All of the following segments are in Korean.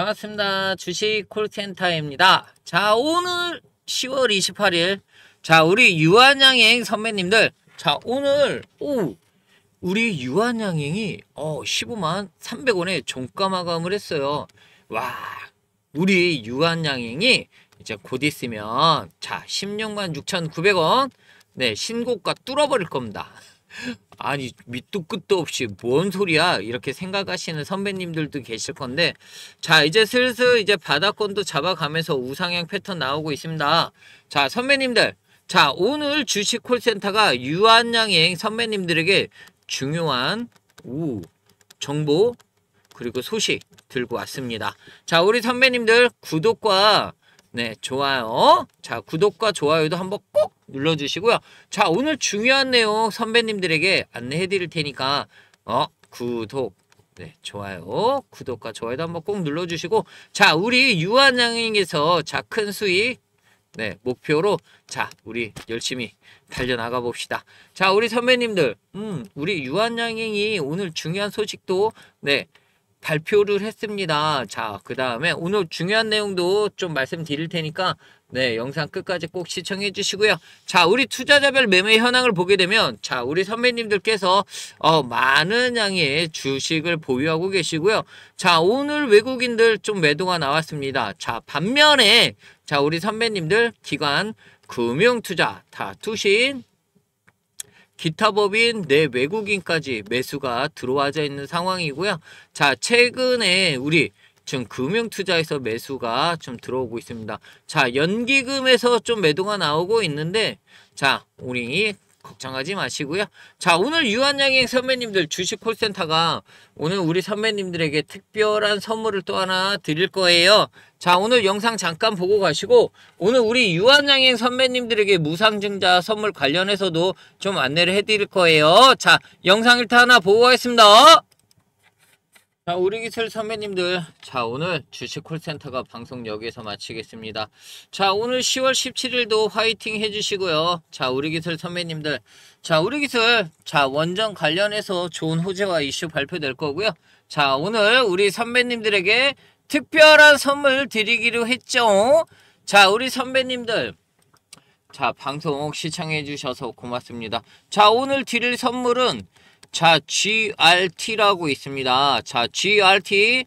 반갑습니다. 주식 콜센터입니다. 자, 오늘 10월 28일. 자, 우리 유한양행 선배님들. 자, 오늘, 오! 우리 유한양행이, 어, 15만 300원에 종가 마감을 했어요. 와, 우리 유한양행이 이제 곧 있으면, 자, 16만 6,900원. 네, 신고가 뚫어버릴 겁니다. 아니 밑도 끝도 없이 뭔 소리야 이렇게 생각하시는 선배님들도 계실 건데 자 이제 슬슬 이제 바닥권도 잡아가면서 우상향 패턴 나오고 있습니다. 자 선배님들 자 오늘 주식 콜센터가 유한양행 선배님들에게 중요한 우 정보 그리고 소식 들고 왔습니다. 자 우리 선배님들 구독과 네, 좋아요. 자, 구독과 좋아요도 한번 꼭 눌러주시고요. 자, 오늘 중요한 내용 선배님들에게 안내해 드릴 테니까, 어, 구독. 네, 좋아요. 구독과 좋아요도 한번 꼭 눌러주시고, 자, 우리 유한양행에서 자, 큰 수익, 네, 목표로, 자, 우리 열심히 달려나가 봅시다. 자, 우리 선배님들, 음, 우리 유한양행이 오늘 중요한 소식도, 네, 발표를 했습니다. 자, 그 다음에 오늘 중요한 내용도 좀 말씀드릴 테니까 네, 영상 끝까지 꼭 시청해 주시고요. 자, 우리 투자자별 매매 현황을 보게 되면 자, 우리 선배님들께서 어, 많은 양의 주식을 보유하고 계시고요. 자, 오늘 외국인들 좀 매도가 나왔습니다. 자, 반면에 자, 우리 선배님들 기관 금융투자, 다 투신, 기타 법인 내 외국인까지 매수가 들어와져 있는 상황이고요. 자, 최근에 우리 지금 금융투자에서 매수가 좀 들어오고 있습니다. 자, 연기금에서 좀 매도가 나오고 있는데 자, 우리 걱정하지 마시고요. 자, 오늘 유한양행 선배님들 주식 콜센터가 오늘 우리 선배님들에게 특별한 선물을 또 하나 드릴 거예요. 자, 오늘 영상 잠깐 보고 가시고 오늘 우리 유한양행 선배님들에게 무상증자 선물 관련해서도 좀 안내를 해드릴 거예요. 자, 영상 일단 하나 보고 가겠습니다. 자, 우리 기술 선배님들. 자, 오늘 주식 콜센터가 방송 여기에서 마치겠습니다. 자, 오늘 10월 17일도 화이팅 해주시고요. 자, 우리 기술 선배님들. 자, 우리 기술. 자, 원전 관련해서 좋은 호재와 이슈 발표될 거고요. 자, 오늘 우리 선배님들에게 특별한 선물 드리기로 했죠. 자, 우리 선배님들. 자, 방송 시청해주셔서 고맙습니다. 자, 오늘 드릴 선물은 자, GRT라고 있습니다. 자, GRT.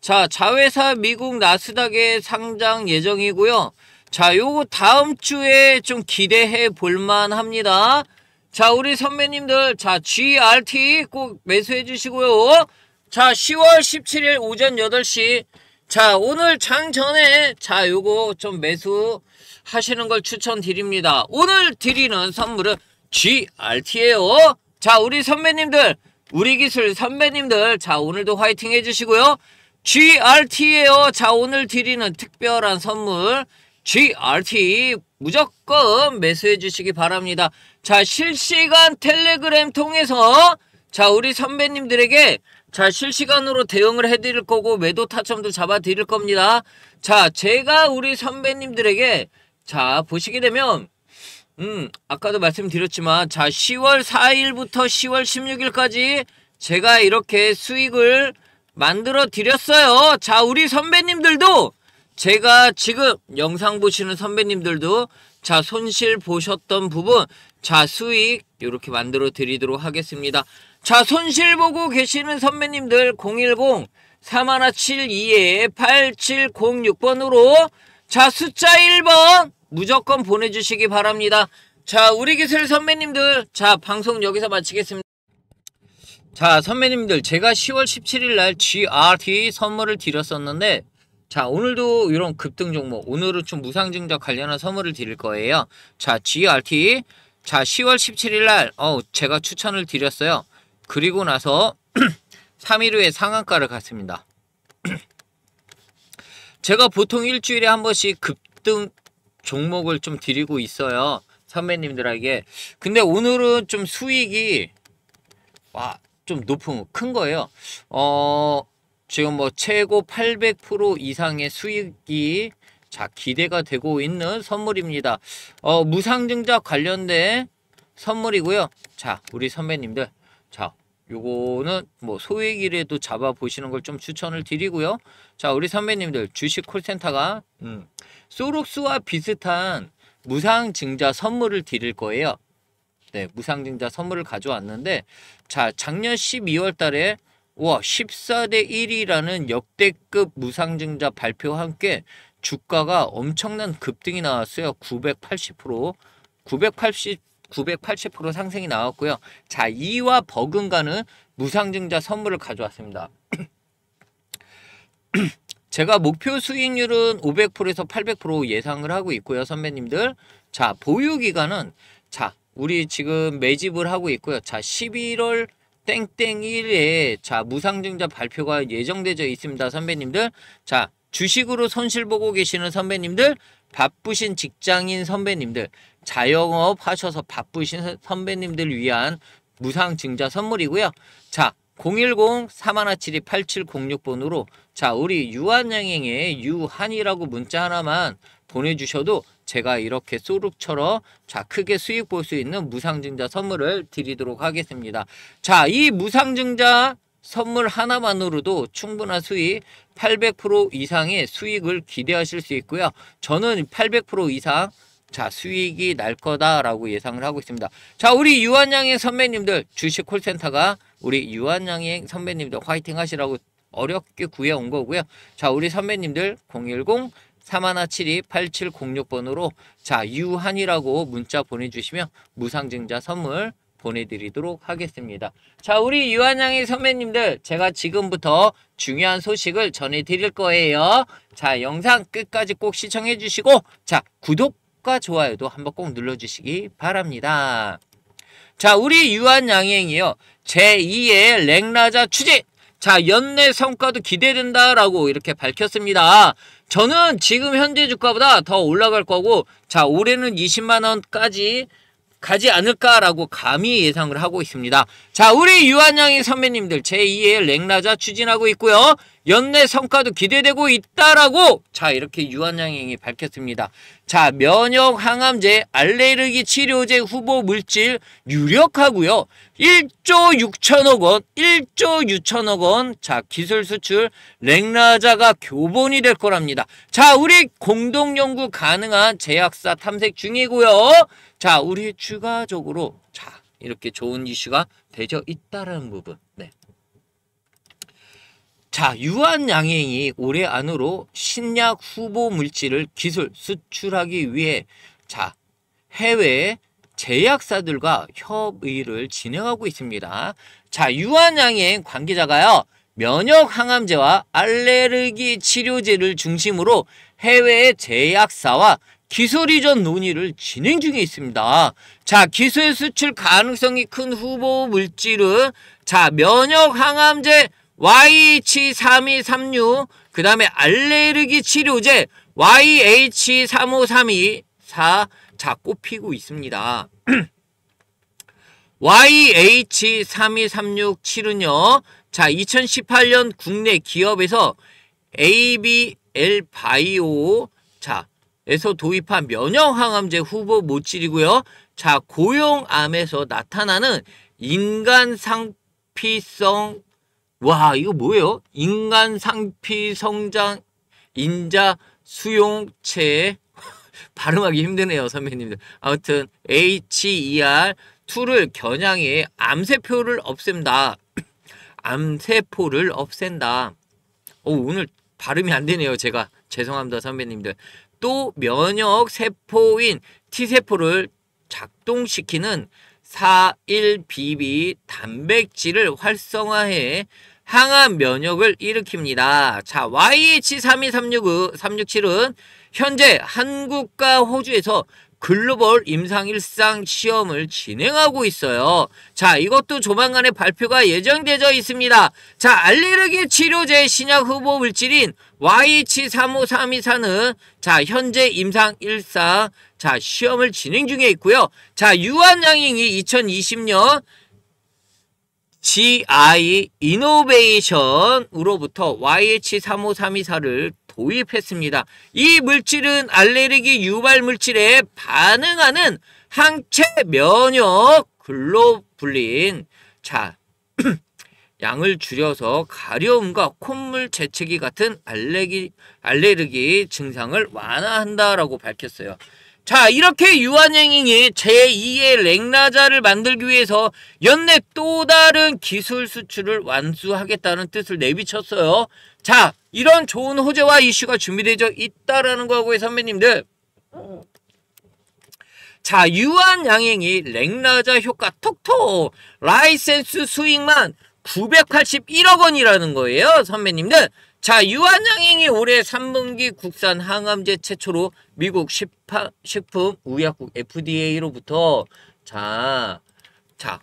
자, 자회사 미국 나스닥에 상장 예정이고요. 자, 요거 다음 주에 좀 기대해 볼만 합니다. 자, 우리 선배님들, 자, GRT 꼭 매수해 주시고요. 자, 10월 17일 오전 8시. 자, 오늘 장 전에, 자, 요거 좀 매수 하시는 걸 추천드립니다. 오늘 드리는 선물은 g r t 에요 자 우리 선배님들 우리 기술 선배님들 자 오늘도 화이팅 해주시고요. g r t 에요자 오늘 드리는 특별한 선물 GRT 무조건 매수해 주시기 바랍니다. 자 실시간 텔레그램 통해서 자 우리 선배님들에게 자 실시간으로 대응을 해드릴 거고 매도 타점도 잡아드릴 겁니다. 자 제가 우리 선배님들에게 자 보시게 되면 음, 아까도 말씀드렸지만 자, 10월 4일부터 10월 16일까지 제가 이렇게 수익을 만들어 드렸어요. 자, 우리 선배님들도 제가 지금 영상 보시는 선배님들도 자, 손실 보셨던 부분 자, 수익 이렇게 만들어 드리도록 하겠습니다. 자, 손실 보고 계시는 선배님들 010 3 1 7 2 8706번으로 자, 숫자 1번 무조건 보내주시기 바랍니다. 자 우리 기술 선배님들 자 방송 여기서 마치겠습니다. 자 선배님들 제가 10월 17일 날 GRT 선물을 드렸었는데 자 오늘도 이런 급등 종목 오늘은 좀 무상증자 관련한 선물을 드릴 거예요. 자 GRT 자 10월 17일 날 어, 제가 추천을 드렸어요. 그리고 나서 3일 후에 상한가를 갔습니다. 제가 보통 일주일에 한 번씩 급등 종목을 좀 드리고 있어요. 선배님들에게. 근데 오늘은 좀 수익이 와, 좀 높은 큰 거예요. 어, 지금 뭐 최고 800% 이상의 수익이 자, 기대가 되고 있는 선물입니다. 어, 무상증자 관련된 선물이고요. 자, 우리 선배님들. 자, 요거는 뭐 소액이라도 잡아 보시는 걸 좀 추천을 드리고요. 자, 우리 선배님들 주식 콜센터가 음, 소록스와 비슷한 무상증자 선물을 드릴 거예요. 네, 무상증자 선물을 가져왔는데 자, 작년 12월 달에 와, 14대 1이라는 역대급 무상증자 발표와 함께 주가가 엄청난 급등이 나왔어요. 980% 980 980% 상승이 나왔고요. 자, 이와 버금가는 무상증자 선물을 가져왔습니다. 제가 목표 수익률은 500%에서 800% 예상을 하고 있고요. 선배님들. 자, 보유 기간은 자, 우리 지금 매집을 하고 있고요. 자, 11월 땡땡일에 자, 무상증자 발표가 예정되어 있습니다. 선배님들. 자, 주식으로 손실 보고 계시는 선배님들, 바쁘신 직장인 선배님들, 자영업 하셔서 바쁘신 선배님들 위한 무상 증자 선물이고요. 자, 0 1 0 3 1 7 2 8 7 0 6번으로 자, 우리 유한양행의 유한이라고 문자 하나만 보내주셔도 제가 이렇게 소룩처럼 자 크게 수익 볼 수 있는 무상증자 선물을 드리도록 하겠습니다. 자, 이 무상증자 선물 하나만으로도 충분한 수익 800% 이상의 수익을 기대하실 수 있고요. 저는 800% 이상 자 수익이 날 거다라고 예상을 하고 있습니다. 자 우리 유한양의 선배님들 주식 콜센터가 우리 유한양의 선배님들 화이팅 하시라고 어렵게 구해온 거고요. 자 우리 선배님들 010 3172-8706번으로 자 유한이라고 문자 보내주시면 무상증자 선물 보내드리도록 하겠습니다. 자 우리 유한양의 선배님들 제가 지금부터 중요한 소식을 전해드릴 거예요. 자 영상 끝까지 꼭 시청해주시고 자 구독 구독과 좋아요도 한번 꼭 눌러주시기 바랍니다. 자, 우리 유한양행이요. 제2의 랭라자 추진! 자, 연내 성과도 기대된다라고 이렇게 밝혔습니다. 저는 지금 현재 주가보다 더 올라갈 거고, 자, 올해는 20만원까지 가지 않을까라고 감히 예상을 하고 있습니다. 자, 우리 유한양이 선배님들 제2의 랭라자 추진하고 있고요. 연내 성과도 기대되고 있다라고 자 이렇게 유한양행이 밝혔습니다. 자 면역 항암제 알레르기 치료제 후보 물질 유력하고요. 1조 6천억 원, 1조 6천억 원. 자 기술 수출 렉라자가 교본이 될 거랍니다. 자 우리 공동 연구 가능한 제약사 탐색 중이고요. 자 우리 추가적으로 자 이렇게 좋은 이슈가 되어 있다라는 부분. 자, 유한양행이 올해 안으로 신약 후보 물질을 기술 수출하기 위해 자, 해외 제약사들과 협의를 진행하고 있습니다. 자, 유한양행 관계자가요. 면역 항암제와 알레르기 치료제를 중심으로 해외 제약사와 기술 이전 논의를 진행 중에 있습니다. 자, 기술 수출 가능성이 큰 후보 물질은 자, 면역 항암제 YH3236, 그 다음에 알레르기 치료제 YH35324 자꼽히고 있습니다. YH32367은요. 자, 2018년 국내 기업에서 ABL 바이오 자, 에서 도입한 면역항암제 후보 모질이고요. 자, 고용암에서 나타나는 인간 상피성 와 이거 뭐예요? 인간 상피 성장 인자 수용체 발음하기 힘드네요 선배님들 아무튼 HER 2를 겨냥해 암세포를 없앤다 암세포를 없앤다 오, 오늘 발음이 안 되네요 제가 죄송합니다 선배님들 또 면역 세포인 T세포를 작동시키는 41BB 단백질을 활성화해 항암 면역을 일으킵니다. 자, YH32369, 367은 현재 한국과 호주에서 글로벌 임상일상 시험을 진행하고 있어요. 자, 이것도 조만간에 발표가 예정되어 있습니다. 자, 알레르기 치료제 신약 후보 물질인 YH35324는 자, 현재 임상일상 자, 시험을 진행 중에 있고요. 자, 유한양행이 2020년 GI 이노베이션으로부터 YH35324를 도입했습니다. 이 물질은 알레르기 유발 물질에 반응하는 항체 면역 글로불린 자 양을 줄여서 가려움과 콧물 재채기 같은 알레기, 알레르기 증상을 완화한다라고 밝혔어요. 자 이렇게 유한행잉이 제2의 렉라자를 만들기 위해서 연내 또 다른 기술 수출을 완수하겠다는 뜻을 내비쳤어요. 자 이런 좋은 호재와 이슈가 준비되어 있다라는 거고요 선배님들. 자 유한양행이 렉라자 효과 톡톡 라이센스 수익만 981억 원이라는 거예요 선배님들. 자, 유한양행이 올해 3분기 국산 항암제 최초로 미국 식품 의약국 FDA로부터 자, 자,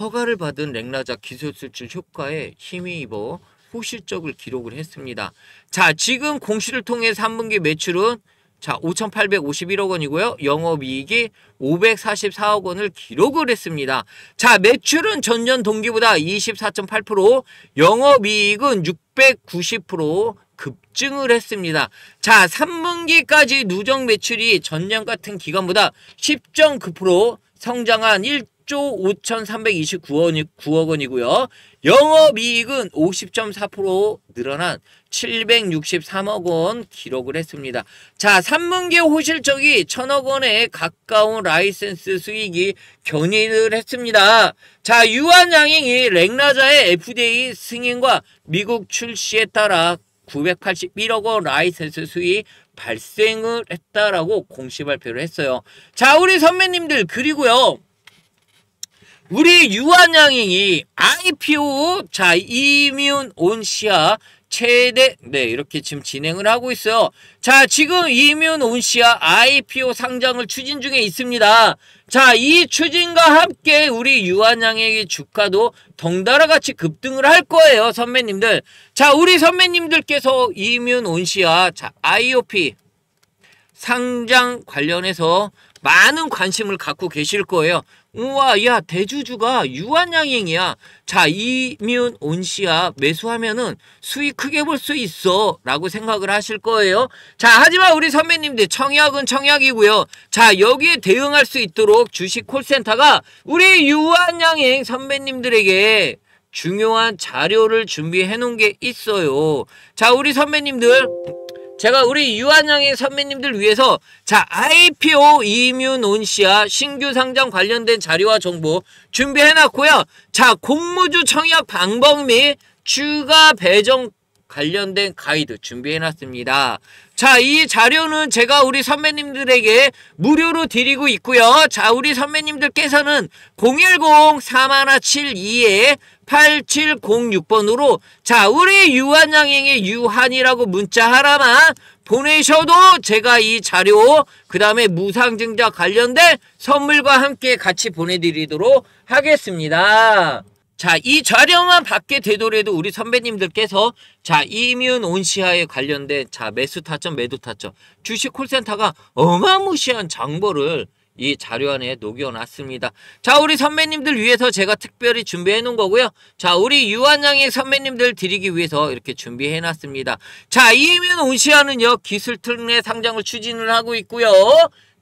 허가를 받은 렉라자 기술 수출 효과에 힘 입어 호실적을 기록을 했습니다. 자, 지금 공시를 통해 3분기 매출은 자, 5,851억 원이고요. 영업이익이 544억 원을 기록을 했습니다. 자, 매출은 전년 동기보다 24.8%, 영업이익은 690% 급증을 했습니다. 자, 3분기까지 누적 매출이 전년 같은 기간보다 10.9% 성장한 1 1조 5,329억 원이고요. 영업이익은 50.4% 늘어난 763억 원 기록을 했습니다. 자, 3분기 호실적이 1 0 0 0억 원에 가까운 라이센스 수익이 견인을 했습니다. 자, 유한양행이 렉라자의 FDA 승인과 미국 출시에 따라 981억 원 라이센스 수익 발생을 했다라고 공시 발표를 했어요. 자, 우리 선배님들 그리고요. 우리 유한양행이 IPO 자 이뮨 온시아 최대 네 이렇게 지금 진행을 하고 있어요. 자 지금 이뮨 온시아 IPO 상장을 추진 중에 있습니다. 자 이 추진과 함께 우리 유한양행의 주가도 덩달아 같이 급등을 할 거예요 선배님들. 자 우리 선배님들께서 이뮨 온시아 자 IOP 상장 관련해서 많은 관심을 갖고 계실 거예요. 우와 야 대주주가 유한양행이야 자 이미운 온씨야 매수하면은 수익 크게 볼 수 있어 라고 생각을 하실 거예요 자 하지만 우리 선배님들 청약은 청약이고요 자 여기에 대응할 수 있도록 주식 콜센터가 우리 유한양행 선배님들에게 중요한 자료를 준비해 놓은 게 있어요 자 우리 선배님들 제가 우리 유한양의 선배님들 위해서 자 IPO 이뮤논시아 신규 상장 관련된 자료와 정보 준비해놨고요. 자 공모주 청약 방법 및 추가 배정 관련된 가이드 준비해놨습니다. 자, 이 자료는 제가 우리 선배님들에게 무료로 드리고 있고요. 자, 우리 선배님들께서는 0 1 0 4 1 7 2 8706번으로 자, 우리 유한양행의 유한이라고 문자 하나만 보내셔도 제가 이 자료 그 다음에 무상증자 관련된 선물과 함께 같이 보내드리도록 하겠습니다. 자, 이 자료만 받게 되더라도 우리 선배님들께서 자, 이미운 온시아에 관련된 자, 매수 타점, 매도 타점. 주식 콜센터가 어마무시한 정보를 이 자료 안에 녹여놨습니다. 자, 우리 선배님들 위해서 제가 특별히 준비해 놓은 거고요. 자, 우리 유한양의 선배님들 드리기 위해서 이렇게 준비해 놨습니다. 자, 이미운 온시아는요, 기술 틀례 상장을 추진을 하고 있고요.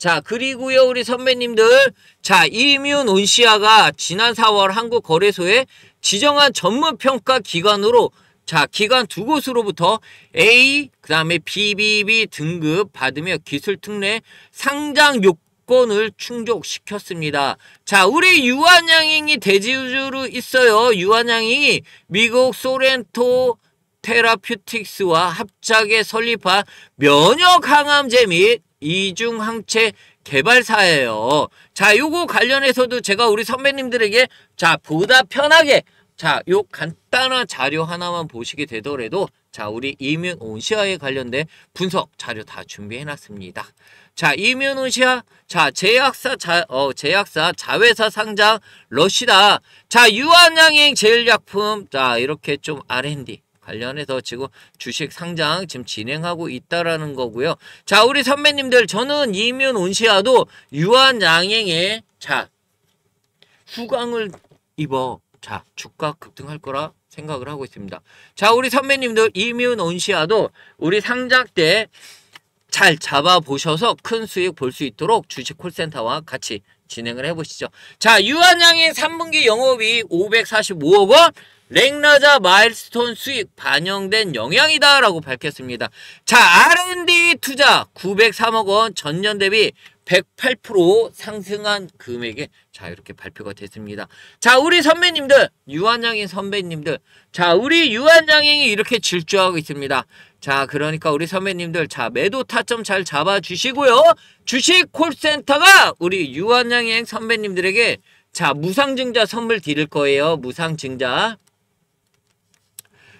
자 그리고요 우리 선배님들 자 이뮨 온시아가 지난 4월 한국 거래소에 지정한 전문평가 기관으로 자 기관 두 곳으로부터 A 그 다음에 BBB 등급 받으며 기술특례 상장 요건을 충족시켰습니다. 자 우리 유한양행이 대지주로 있어요. 유한양행이 미국 소렌토 테라퓨틱스와 합작에 설립한 면역 항암제 및 이중항체 개발사예요. 자, 요거 관련해서도 제가 우리 선배님들에게 자, 보다 편하게 자, 요 간단한 자료 하나만 보시게 되더라도 자, 우리 이면온 시아에 관련된 분석 자료 다 준비해 놨습니다. 자, 이면온 시아 자, 제약사 자, 어, 제약사 자회사 상장 러시다. 자, 유한양행 제일약품. 자, 이렇게 좀 R&D 관련해서 지금 주식 상장 지금 진행하고 있다라는 거고요. 자, 우리 선배님들 저는 이면 온시아도 유한 양행에자 후광을 입어 자 주가 급등할 거라 생각을 하고 있습니다. 자, 우리 선배님들 이면 온시아도 우리 상장때 잘 잡아보셔서 큰 수익 볼 수 있도록 주식 콜센터와 같이 진행을 해보시죠. 자, 유한양의 3분기 영업이 545억 원, 랭라자 마일스톤 수익 반영된 영향이다 라고 밝혔습니다. 자 R&D 투자 903억 원 전년 대비 108% 상승한 금액에 자 이렇게 발표가 됐습니다. 자 우리 선배님들 유한양인 선배님들 자 우리 유한양인이 이렇게 질주하고 있습니다. 자 그러니까 우리 선배님들 자 매도 타점 잘 잡아주시고요. 주식 콜센터가 우리 유한양인 선배님들에게 자 무상증자 선물 드릴 거예요. 무상증자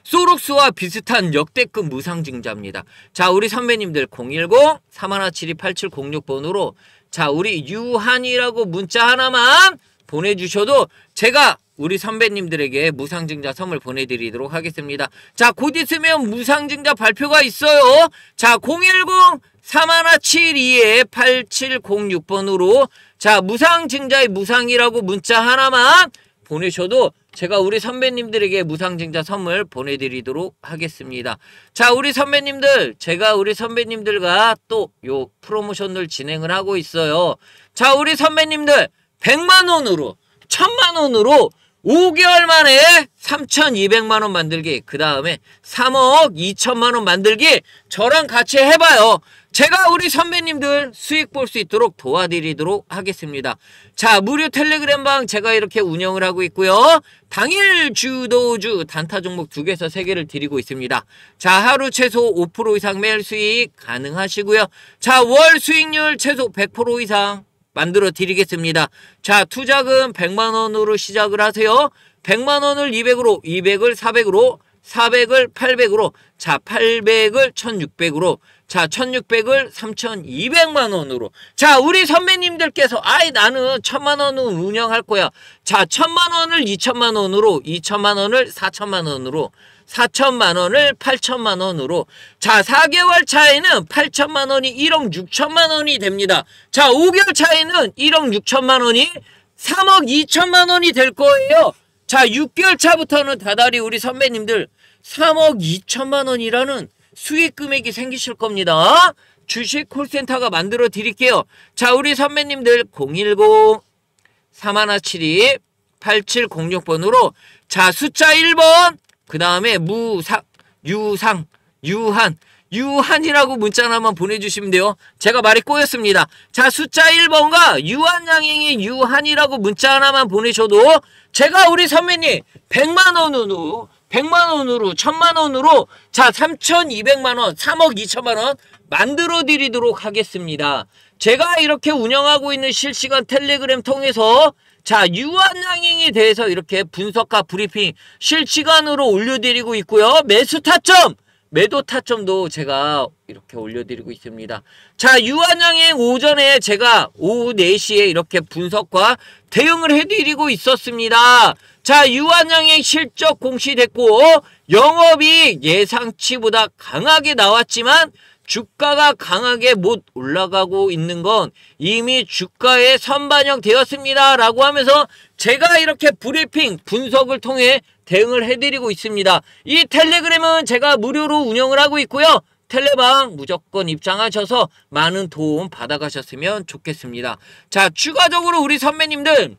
소록스와 비슷한 역대급 무상증자입니다. 자 우리 선배님들 010-3172-8706번으로 자 우리 유한이라고 문자 하나만 보내주셔도 제가 우리 선배님들에게 무상증자 선물 보내드리도록 하겠습니다. 자, 곧 있으면 무상증자 발표가 있어요. 자, 010 3 1 7 2 8706번으로 자, 무상증자의 무상이라고 문자 하나만 보내셔도 제가 우리 선배님들에게 무상증자 선물 보내드리도록 하겠습니다. 자 우리 선배님들 제가 우리 선배님들과 또 요 프로모션을 진행을 하고 있어요. 자 우리 선배님들 100만원으로 1000만원으로 5개월 만에 3,200만원 만들기 그 다음에 3억 2천만원 만들기 저랑 같이 해봐요 제가 우리 선배님들 수익 볼 수 있도록 도와드리도록 하겠습니다 자 무료 텔레그램방 제가 이렇게 운영을 하고 있고요 당일 주도주 단타 종목 2개에서 3개를 드리고 있습니다 자 하루 최소 5% 이상 매일 수익 가능하시고요 자월 수익률 최소 100% 이상 만들어 드리겠습니다. 자, 투자금 100만 원으로 시작을 하세요. 100만 원을 200으로, 200을 400으로, 400을 800으로, 자, 800을 1600으로, 자, 1600을 3200만 원으로. 자, 우리 선배님들께서 아이 나는 1000만 원으 운영할 거야. 자, 1000만 원을 2000만 원으로, 2000만 원을 4000만 원으로. 4천만 원을 8천만 원으로 자 4개월 차에는 8천만 원이 1억 6천만 원이 됩니다. 자 5개월 차에는 1억 6천만 원이 3억 2천만 원이 될 거예요. 자 6개월 차부터는 다달이 우리 선배님들 3억 2천만 원이라는 수익 금액이 생기실 겁니다. 주식 콜센터가 만들어 드릴게요. 자 우리 선배님들 010 3172 8706번으로 자 숫자 1번 그 다음에 무상, 유상, 유한, 유한이라고 문자 하나만 보내주시면 돼요. 제가 말이 꼬였습니다. 자, 숫자 1번과 유한양행이 유한이라고 문자 하나만 보내셔도 제가 우리 선배님 100만원으로, 100만원으로, 1000만원으로 자, 3200만원, 3억 2천만원 만들어 드리도록 하겠습니다. 제가 이렇게 운영하고 있는 실시간 텔레그램 통해서 자, 유한양행에 대해서 이렇게 분석과 브리핑 실시간으로 올려드리고 있고요. 매수 타점! 매도 타점도 제가 이렇게 올려드리고 있습니다. 자, 유한양행 오전에 제가 오후 4시에 이렇게 분석과 대응을 해드리고 있었습니다. 자, 유한양행 실적 공시됐고 영업이 예상치보다 강하게 나왔지만 주가가 강하게 못 올라가고 있는 건 이미 주가에 선반영되었습니다. 라고 하면서 제가 이렇게 브리핑, 분석을 통해 대응을 해드리고 있습니다. 이 텔레그램은 제가 무료로 운영을 하고 있고요. 텔레방 무조건 입장하셔서 많은 도움 받아가셨으면 좋겠습니다. 자, 추가적으로 우리 선배님들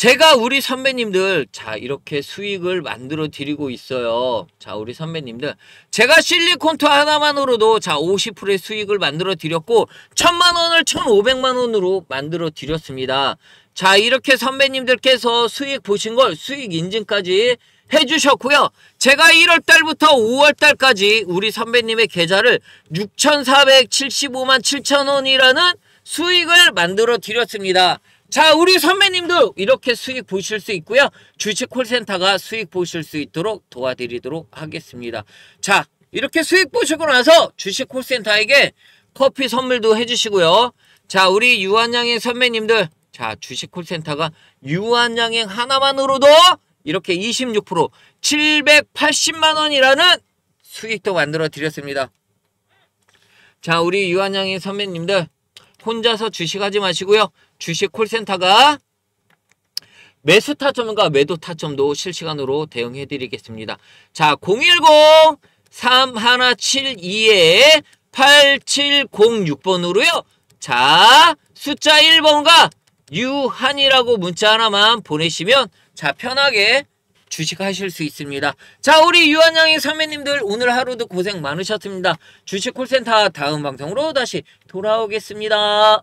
제가 우리 선배님들 자 이렇게 수익을 만들어 드리고 있어요 자 우리 선배님들 제가 실리콘트 하나만으로도 자 50%의 수익을 만들어 드렸고 천만원을 1 5 0 0만원으로 만들어 드렸습니다 자 이렇게 선배님들께서 수익 보신 걸 수익 인증까지 해주셨고요 제가 1월달부터 5월달까지 우리 선배님의 계좌를 6,475만 7천원이라는 수익을 만들어 드렸습니다 자 우리 선배님도 이렇게 수익 보실 수 있고요. 주식 콜센터가 수익 보실 수 있도록 도와드리도록 하겠습니다. 자 이렇게 수익 보시고 나서 주식 콜센터에게 커피 선물도 해주시고요. 자 우리 유한양행 선배님들 자 주식 콜센터가 유한양행 하나만으로도 이렇게 26% 780만원이라는 수익도 만들어 드렸습니다. 자 우리 유한양행 선배님들 혼자서 주식하지 마시고요. 주식 콜센터가 매수 타점과 매도 타점도 실시간으로 대응해 드리겠습니다. 자, 010-3172-8706번으로요. 자, 숫자 1번과 유한이라고 문자 하나만 보내시면 자, 편하게 주식하실 수 있습니다. 자, 우리 유한양의 선배님들 오늘 하루도 고생 많으셨습니다. 주식 콜센터 다음 방송으로 다시 돌아오겠습니다.